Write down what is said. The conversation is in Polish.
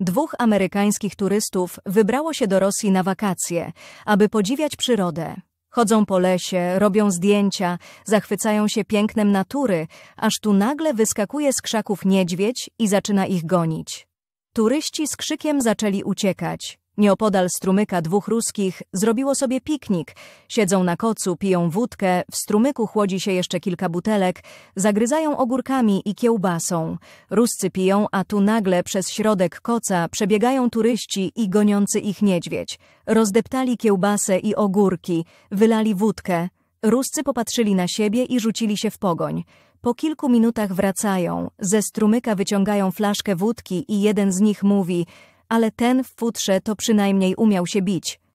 dwóch amerykańskich turystów wybrało się do Rosji na wakacje, aby podziwiać przyrodę. Chodzą po lesie, robią zdjęcia, zachwycają się pięknem natury, aż tu nagle wyskakuje z krzaków niedźwiedź i zaczyna ich gonić. Turyści z krzykiem zaczęli uciekać. Nieopodal strumyka dwóch ruskich zrobiło sobie piknik. Siedzą na kocu, piją wódkę, w strumyku chłodzi się jeszcze kilka butelek, zagryzają ogórkami i kiełbasą. Ruscy piją, a tu nagle przez środek koca przebiegają turyści i goniący ich niedźwiedź. Rozdeptali kiełbasę i ogórki, wylali wódkę. Ruscy popatrzyli na siebie i rzucili się w pogoń. Po kilku minutach wracają, ze strumyka wyciągają flaszkę wódki i jeden z nich mówi – ale ten w futrze to przynajmniej umiał się bić.